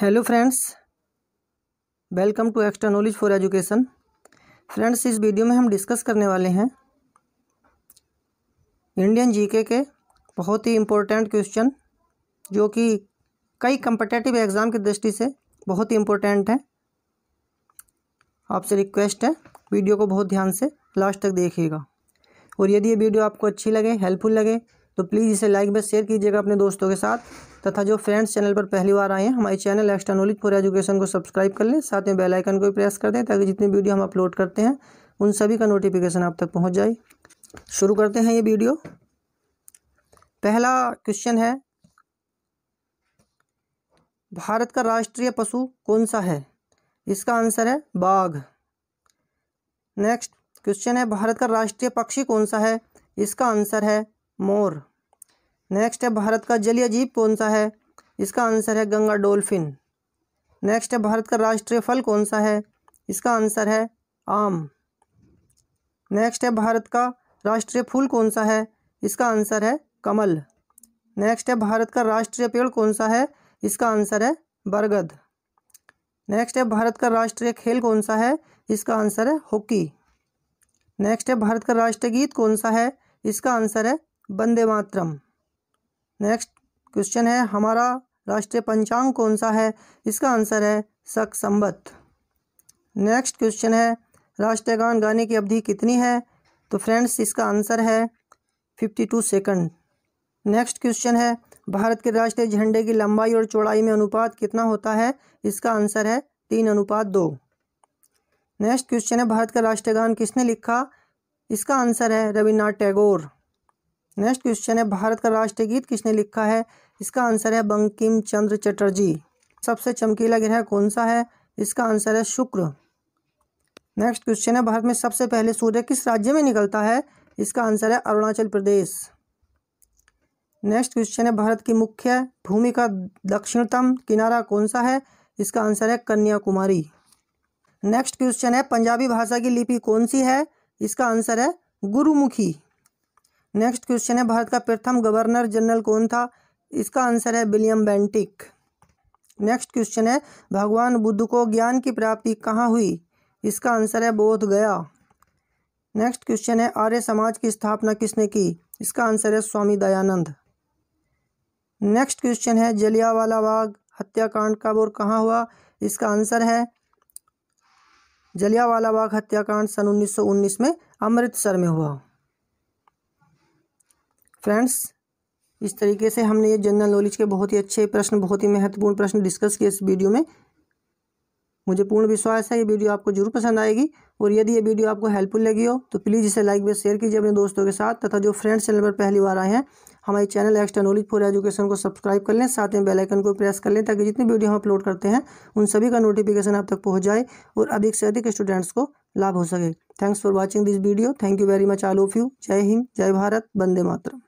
hello friends welcome to extra knowledge for education friends इस video में हम discuss करने वाले हैं इंडियन जीके के बहुत ही इम्पोर्टेंट क्वेश्चन जो कि कई कंपटेटिव एग्ज़ाम की दृष्टि से बहुत ही इम्पोर्टेंट हैं आपसे रिक्वेस्ट है वीडियो को बहुत ध्यान से लास्ट तक देखिएगा और यदि ये वीडियो आपको अच्छी लगे हेल्पफुल लगे तो प्लीज़ इसे लाइक व शेयर कीजिएगा अपने दोस्तों के साथ तथा जो फ्रेंड्स चैनल पर पहली बार आए हैं हमारे channel extra knowledge for education को सब्सक्राइब कर लें साथ में बेल आइकन को भी प्रेस कर दें ताकि जितनी वीडियो हम अपलोड करते हैं उन सभी का नोटिफिकेशन आप तक पहुँच जाए शुरू करते हैं ये वीडियो पहला क्वेश्चन है भारत का राष्ट्रीय पशु कौन सा है इसका आंसर है बाघ नेक्स्ट क्वेश्चन है भारत का राष्ट्रीय पक्षी कौन सा है इसका आंसर है मोर नेक्स्ट है भारत का जलीय जीव कौन सा है इसका आंसर है गंगा डोल्फिन नेक्स्ट है भारत का राष्ट्रीय फल कौन सा है इसका आंसर है आम नेक्स्ट है भारत का राष्ट्रीय फूल कौन सा है इसका आंसर है कमल नेक्स्ट है भारत का राष्ट्रीय पेड़ कौन सा है इसका आंसर है बरगद नेक्स्ट है भारत का राष्ट्रीय खेल कौन सा है इसका आंसर है हॉकी नेक्स्ट है भारत का राष्ट्रीय गीत कौन सा है इसका आंसर है वंदे मातरम नेक्स्ट क्वेश्चन है हमारा राष्ट्रीय पंचांग कौन सा है इसका आंसर है सक संबत नेक्स्ट क्वेश्चन है राष्ट्रीय गान गाने की अवधि कितनी है तो फ्रेंड्स इसका आंसर है fifty two second next question है भारत के राष्ट्रीय झंडे की लंबाई और चौड़ाई में अनुपात कितना होता है इसका आंसर है तीन अनुपात दो नेक्स्ट क्वेश्चन है भारत का राष्ट्रगान किसने लिखा इसका आंसर है रविन्द्रनाथ टैगोर नेक्स्ट क्वेश्चन है भारत का राष्ट्रीय किसने लिखा है इसका आंसर है बंकिम चंद्र चटर्जी सबसे चमकीला ग्रह कौन सा है इसका आंसर है शुक्र नेक्स्ट क्वेश्चन है भारत में सबसे पहले सूर्य किस राज्य में निकलता है इसका आंसर है अरुणाचल प्रदेश नेक्स्ट क्वेश्चन है भारत की मुख्य भूमि का दक्षिणतम किनारा कौन सा है इसका आंसर है कन्याकुमारी नेक्स्ट क्वेश्चन है पंजाबी भाषा की लिपि कौन सी है इसका आंसर है गुरुमुखी नेक्स्ट क्वेश्चन है भारत का प्रथम गवर्नर जनरल कौन था इसका आंसर है विलियम बेंटिक नेक्स्ट क्वेश्चन है भगवान बुद्ध को ज्ञान की प्राप्ति कहाँ हुई इसका आंसर है बोध गया नेक्स्ट क्वेश्चन है आर्य समाज की स्थापना किसने की इसका आंसर है स्वामी दयानंद नेक्स्ट क्वेश्चन है जलियावाला बाग हत्याकांड कब और कहाँ हुआ इसका आंसर है जलियावाला बाग हत्याकांड सन 1919 में अमृतसर में हुआ फ्रेंड्स इस तरीके से हमने ये जनरल नॉलेज के बहुत ही अच्छे प्रश्न बहुत ही महत्वपूर्ण प्रश्न डिस्कस किए इस वीडियो में मुझे पूर्ण विश्वास है ये वीडियो आपको जरूर पसंद आएगी और यदि ये वीडियो आपको हेल्पफुल लगी हो तो प्लीज़ इसे लाइक व शेयर कीजिए अपने दोस्तों के साथ तथा जो फ्रेंड्स चैनल पर पहली बार आए हैं हमारे channel extra knowledge for education को सब्सक्राइब कर लें साथ में बेल आइकन को प्रेस कर लें ताकि जितनी वीडियो हम अपलोड करते हैं उन सभी का नोटिफिकेशन आप तक पहुँच जाए और अधिक से अधिक स्टूडेंट्स को लाभ हो सके thanks for watching this video thank you very much all of you जय हिंद जय भारत वंदे मातरम